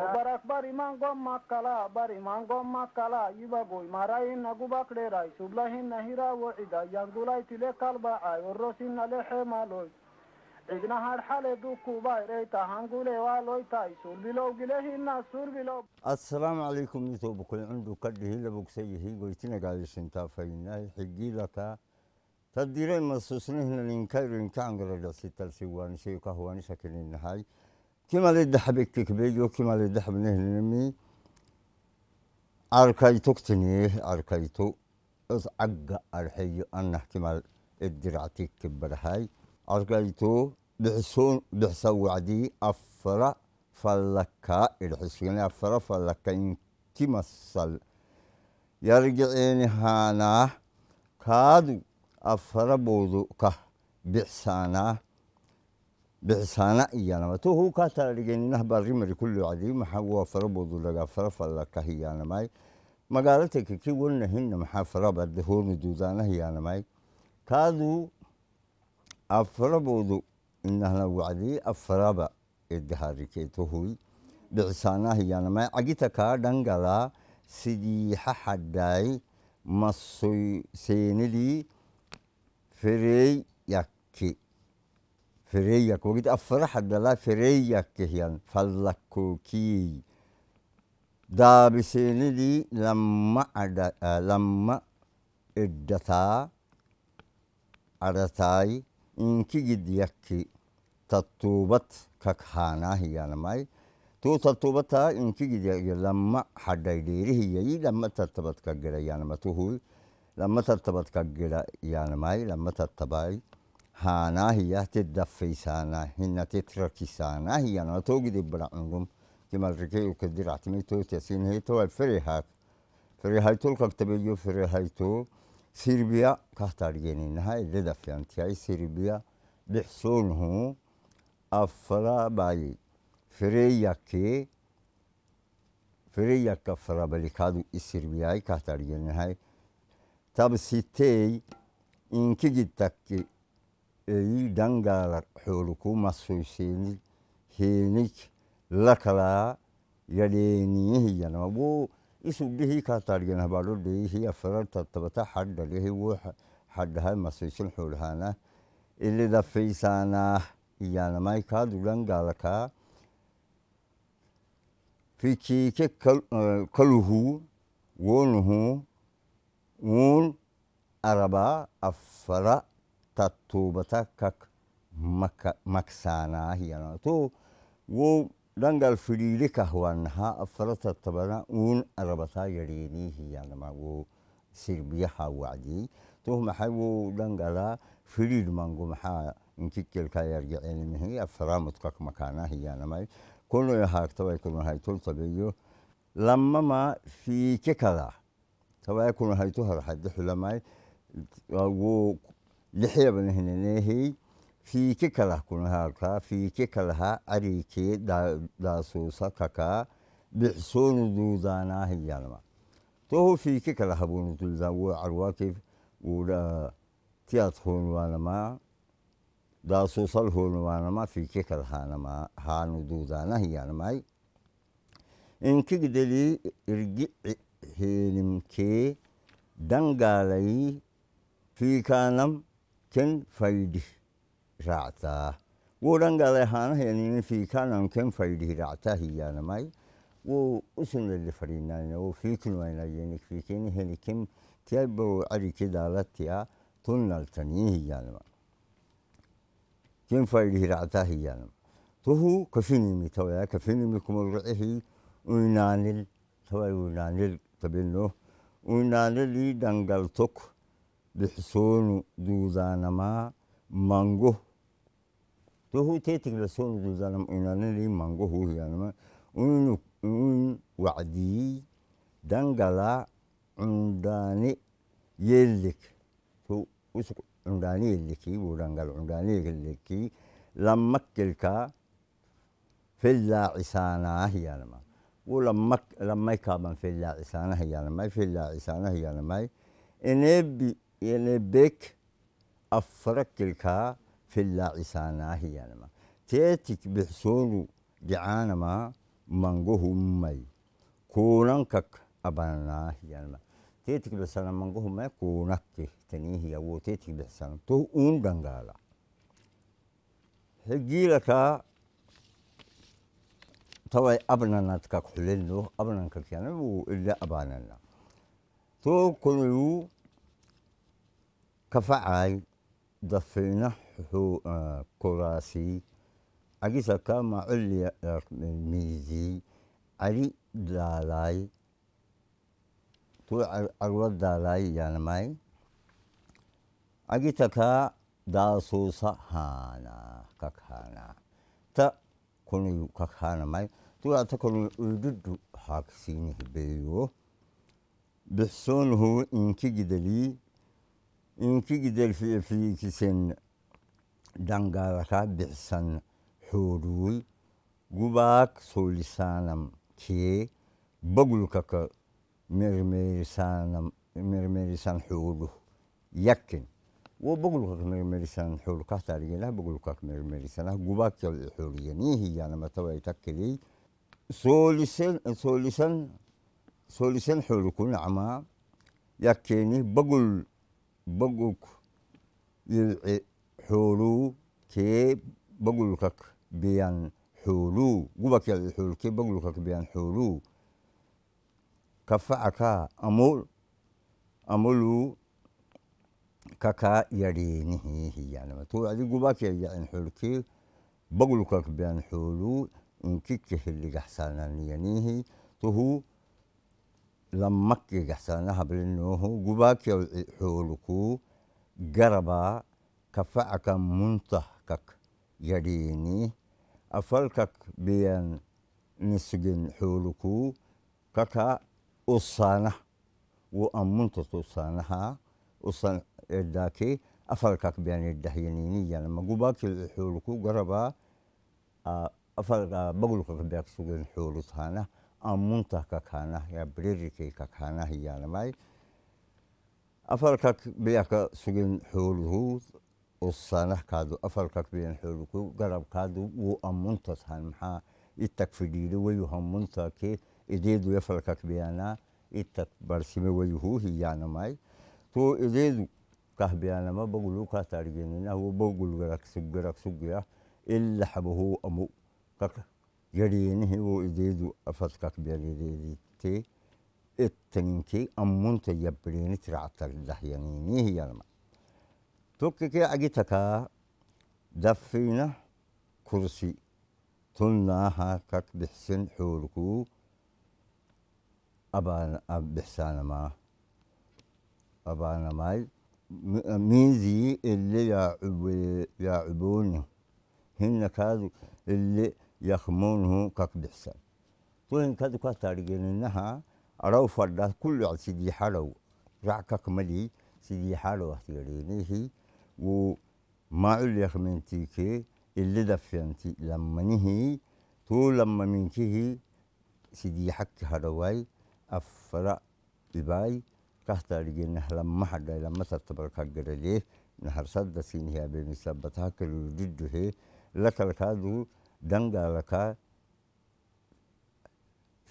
ಒಬ್ಬರಕ್ಬರ್ ಇಮಾಂಗೊಮ್ ಮಕ್ಕಳ ಬರ್ ಇಮಾಂಗೊಮ್ ಮಕ್ಕಳ ಇವಗೋಯ್ ಮರಾಯಿನ್ನ ಗುಬಕ್ಡೇರ ಸುಬ್ಲಹಿನ್ನ ಹಿರಾ ಒಯ್ದ ಯಾಂಗುಲಾಯ್ ತಿಲೆ ಕಲ್ಬಾಯ್ ಒರ್ರೋಸಿನ್ನ ಲೆಹೆ ಮಾಲೋಯ್ igna hadhxale dukuba hangule waa looytahay suurbilow gilehina assalaamu calaykum yutub cundu ka dhihi la bogsayihi goytinagaalishintaafaynahay xigilaka tadiray masusnihnaninkayrinkaangaladhasitalsi waanishay kahwaanisa kininahay كما لي دحب الككبيج وكما لي لدحب نهن نمي أركيتو كتنيه أركيتو أصعق أرحي أن كما الدرعتي كبر هاي تو بحسون بحسو عدي أفرا فلكا الحسين أفرا فلكا كما الصل يرجعين هانا كادو أفرا بوضوكه بحسانه bixisana iyanamato hu kata dhigeninaha barrimari kullu cadi maxaa waa farabodu lagaa fara falla ka hiyaanamay magaalata kiki wanna hinna maxaa farabadde hoonu duudaana hiyaanamay kaadu afarabodu inahna wacdi afaraba edaharikeeto hoy bixisana hiyaanamay cagita kaa dhangalaa sidii haxadhaay masoy seenidii ferey yakki فريق وقد أفرح دلا فريق كهيان فلكوكي دا بسيني دي لما عدا لما إدتا عرتاي إنكي جد يكي تطوبت ككهانا هي أنا ماي تو تطوبتا إنكي جد يكي لما حدا يديري هي لما تطوبت كجرا يعني ما تهوي لما تطوبت كجرا يعني ماي لما تطباي هانا هي تدفي سانا هنا تتركي سانا هي أنا توجد برا عندهم كما الركي وكدير عتمي تو تسين هي تو الفري هاك فري هاي تو الكتبيو فري هاي تو سيربيا كهتار جنين هاي لدف انتي هاي سيربيا بحصون هو أفرا باي فري فري يكي يكا فرا أفرا كادو سيربيا كهتار جيني هاي تاب سيتي إنكي جتك ii dangalar xolkumasoshenij henij lakalaa yadheniyehiyana wo isudhehi katargen habado deyihi afrarta tabata hadhalehi wo hadhahai masoshin xolhanah ilidafeisanah iyanamai kadu dangalakaa fikike e, kaluhu wonuhu wun araba afara تتوبتك مك مكسانا هي تو و دنگل فريلك هو انها افرت التبنا ون اربطا يريني هي انا و سيربيها وعدي تو محو دنگلا فريد منغو محا انكيكل كايرجع يعني هي افرامتك مكانا هي انا ما كل يهار تو يكون هاي تول طبيعي لما ما في كلا تو يكون هاي تهر حد حلماي lixyabna hinanehi fiiki kalah kunahaaka fiiki kalaha ariiki daasuusa kaka bixsoonu duudaanaahi yanama toho fiiki kala habunu duldaa wuu carwaakif wuudha tiyaad hoonuwaanama daasuusal hoonuwaanama fiiki kala haanama haanu duudaanahi yanamay inkigdeli irgi heenimkee dangaalay fiikaanam ken faydi ra'ta woran gala hana yani fi kana ken faydi ra'ta hiyana mai wo usun lil farina ne wo fi kun mai na yani fi ken hani kem tiabo ari kidalat ya tunnal tani hiyana mai ken faydi ra'ta hiyana tuhu kafini mi tawaya kafini mi kuma ru'ihi unanil tawayunanil tabinno unanil dangal tok لحسون دوزانما مانغو to hu te tigla sonu duzalam inanani mango hu yanama un un wa'di dangala undani yellik to usuk undani yelliki bu dangal undani yelliki lammakkelka fella isana yanama bu lammak lammaykaban fella isana yanama fella isana yanama enebi يعني بك أفرك الكا في اللاعسانا هي أنا ما تيتك بحسونو جعانا ما منغوه أمي كوننكك أبانا هي أنا ما تيتك بحسانا منغوه ما كونك تني هي يو تيتك بحسانا تو أون دنغالا حجيلك طبعا أبنا نتكك حلنو أبنا نكك يعني إلا أبانا تو كنلو kafacay dafina kuraasi agisa kama culya miizi cali daalay tu carwa daalay yanamay agita kaa daasuusa haana kakhaana ta kunuyu kakaanamay tuya ta kunuyu uydudu haakisiini bixsoonhu inkigidalii inkigidel fi'ikisen dangaarakaa bixsan xooruwol gubaak soolisaanam kee bagulkaka mermerisan xooru yakken wo bagulkak mermerisan xoorukaa taarigenah bagulkak mermerisanah gubaak jal e xooriyanii hiyanamatawaitakeley soolisen xoorukun bagul baguk yir'e holu ke bagulkak biyan holu gubak yal'hol ke bagulkak biyan holu kafa'aka amol amolu kaka yarenihi hiyanama to adi gubak yayan holke bagulkak biyan holu inkike hilligahsananiyanihi tohu لمكي قحسان أهب لأنه قباك حولكو قربا كفعك منطهكك يديني أفلكك بين نسجن حولكو ككا أصانة وأمنت تصانها أصان إداكي أفلكك بين الدهينيني يعني ما قباك حولكو قربا آه، أفلك بقولك بيك سجن أمونتا كاكانا يا अमूनता का खाना है या ब्रेड के का खाना है या नमाई أفركك بين حول حوله غرب كادو أفركك بين حولك قرب كادو وأمنت هنمحا التكفديل ويهم منتك إديدو يفركك بيانا إتاك إتك برسمي هو هي يعني ماي تو إديدو كه بيانا ما بقولو كاتارجينينا هو بقول غرق سجرق سجرق إلا حبه أمو كك جرينه وإذا أفتك بيريريتي التنكي أمون تجبرين ترى عطر دحيني نيه يلما توكي كي أجيتكا دفينا كرسي تناها كك بحسن حولكو أبان أبحسان ما أبان ما مين زي اللي يا عبوني هنا كادو اللي يخمونه كقد حسن توين كذا كتارجين إنها أرو فردا كل سيدي حلو رعكك ملي سيدي حلو هي وما عل يخمنتيك اللي دفنتي لما نهي تو لما هي سيدي حك هرواي أفرأ إباي كهتارجين لما حدا لما تتبرك قرليه نهر صدسين سينها بمثبتها كل جده لك الكادو dangaalaka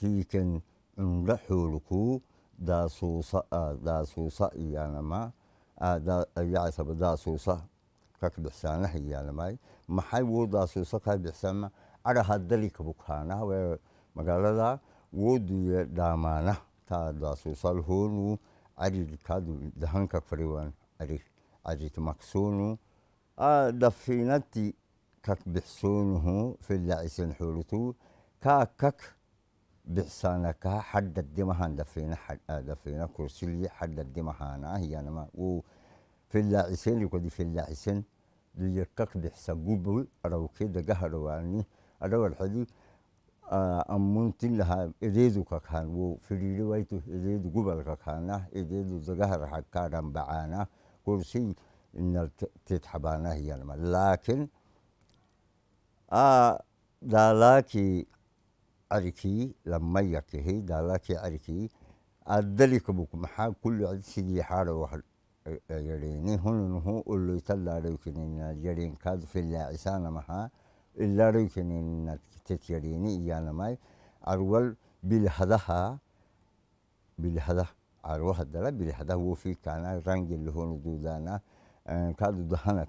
hiken nla holuku daasuusa daasuusa iyanama yasaba daasuusa kak bixsana hiyanamai maxay wo daasuusa kaa bixsanma araha dalikabuk haana we magaalada woduye dhaamaana taa daasuusal hoonu carid kaadu dahankak fariwan carit maksoonu dafinati كك بحسونه في اللعسين حولتو كاكك بحسانك حد الدمهان دفينا حد آه دفينا كرسي حد الدمهان هي أنا ما وفي اللعسين يقول في اللعسين ليكك بحسقوب أو روكي جهر واني أو الحدي آه أمونتين لها إديدو ككان وفي الروايتو إديدو قبل ككانا إديدو زجهر حكارا بعانا كرسي إن تتحبانا هي لما لكن a dalaki arki lamayake he dalaki arki addalikabuku maxaa kulli cid sidii xaara wax yareeni hununuhu ulloyta laarowkineninaad yareen kaadu fillaacisaana maxaa ilaarowkineninaad kitet yareeni iyaanamay carwal bilhadaha bilhada carwaha dala bilhadaha wofiikaana rangi lahonu duudaana kaadu dahanak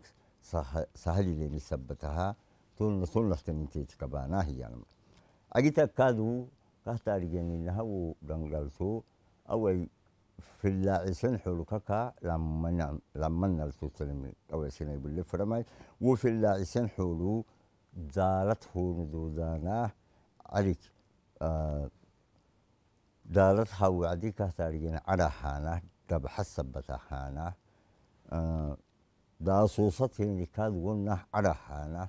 sahadileni sabatahaa تون تون لحتن تيت كبانا هي يعني أجيت كادو كهتار جيني نهو بنغلتو أو أي في اللاعسن حلو كاكا لما لما نلتو تلمي أو سيني بلي فرماي وفي اللاعسن حلو دارت هون دو دانا عليك آه، دارت هاو عدي كهتار جيني على حانا دب حسبتا حانا آه، داسوسة يعني كاد ونح على حانا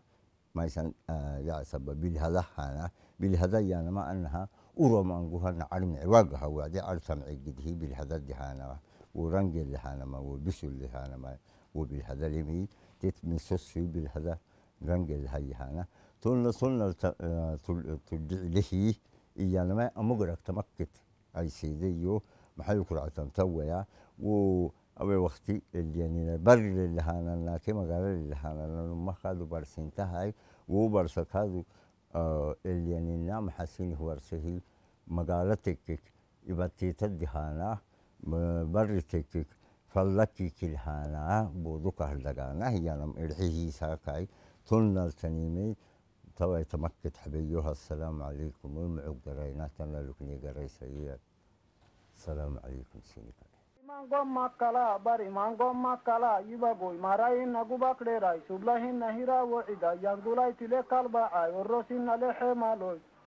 ما يسن آه، يا سبب بالهذا حنا بالهذا يعني ما أنها ورمان جوها نعلم عواجها وعدي أرسم عقد هي بالهذا دي حنا ورنج اللي حنا ما وبسو اللي حنا ما وبالهذا اللي مي تيت في بالهذا رنج اللي هاي حنا تونا تونا تل تل ليه يعني ما أمجرك تمكت أي سيديو محل كرة تمتوى يا و अब वक्ती यानी बर्ग लहाना ना के मगाला लहाना ना नुमा खादु बरसिनता है वो बरस खादु यानी नाम हसीन वर्ष ही मगाला तेकिक इबती तदहाना बर्ग तेकिक فلكي كلهانا بودوك هردقانا هي نم إرحيه ساكاي تلنا التنيمي توي تمكت حبيوها السلام عليكم ومعوك دريناتنا لكني قري سيئة السلام عليكم سينيكا ಮಕ್ಕಳ ಬರಿ ಮಾಂಗೋ ಮಕ್ಕಳ ಇವಗೋಯ್ ಮರಾಯಿ ನಗು ಬಕ್ಡೇರಾಯ್ ಸುಬ್ಲಹಿ ನಹಿರಾ ಒಡಿದ ಯಂಗುಲಾಯ್ ತಿಲೆ ಕಲ್ಬ ಆಯ್ ಒರ್ರೋಸಿ ನಲೆ ಹೇ ಮಾಲೋಯ್